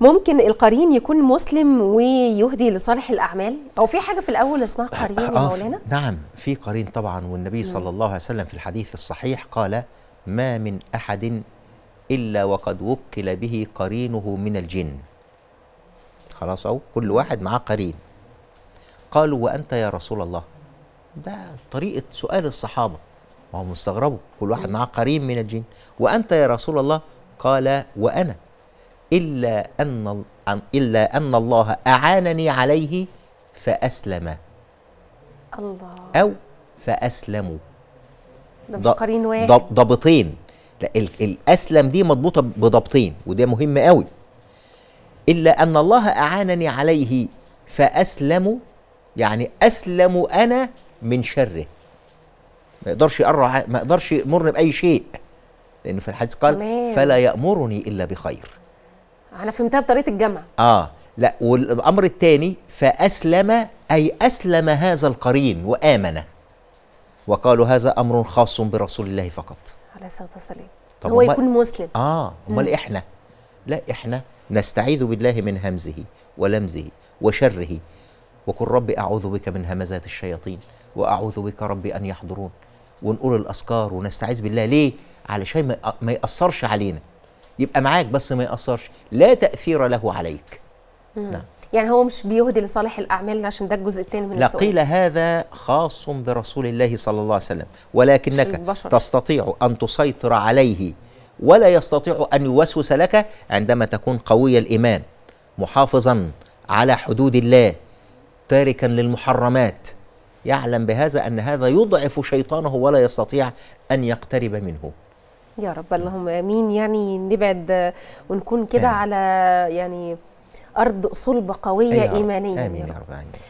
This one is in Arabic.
ممكن القرين يكون مسلم ويهدي لصالح الاعمال او في حاجه في الاول اسمها آه، قرين يا آه مولانا نعم في قرين طبعا والنبي صلى الله عليه وسلم في الحديث الصحيح قال ما من احد الا وقد وكل به قرينه من الجن خلاص اهو كل واحد معاه قرين قالوا وانت يا رسول الله ده طريقه سؤال الصحابه ما هم مستغربوا كل واحد معاه قرين من الجن وانت يا رسول الله قال وانا إلا أن إلا أن الله أعانني عليه فأسلم الله أو فأسلموا ده مش واحد ضبطين لا الأسلم دي مضبوطة بضبطين وده مهم قوي إلا أن الله أعانني عليه فأسلموا يعني أسلم أنا من شره ما يقدرش يقرع ما يقدرش يأمرني بأي شيء لأن في الحديث قال فلا يأمرني إلا بخير انا فهمتها بطريقه الجمع اه لا والامر الثاني فاسلم اي اسلم هذا القرين وامن وقالوا هذا امر خاص برسول الله فقط عليه الصلاه والسلام طب هو يكون مسلم اه امال احنا لا احنا نستعيذ بالله من همزه ولمزه وشره وقل رب اعوذ بك من همزات الشياطين واعوذ بك رب ان يحضرون ونقول الاذكار ونستعيذ بالله ليه علشان ما ياثرش علينا يبقى معاك بس ما ياثرش لا تاثير له عليك نعم يعني هو مش بيهدي لصالح الاعمال عشان ده الجزء الثاني من لا السؤال قيل هذا خاص برسول الله صلى الله عليه وسلم ولكنك تستطيع ان تسيطر عليه ولا يستطيع ان يوسوس لك عندما تكون قوي الايمان محافظا على حدود الله تاركا للمحرمات يعلم بهذا ان هذا يضعف شيطانه ولا يستطيع ان يقترب منه يا رب اللهم امين يعني نبعد ونكون كده على يعني ارض صلبه قويه أيوة ايمانيه امين يا رب العالمين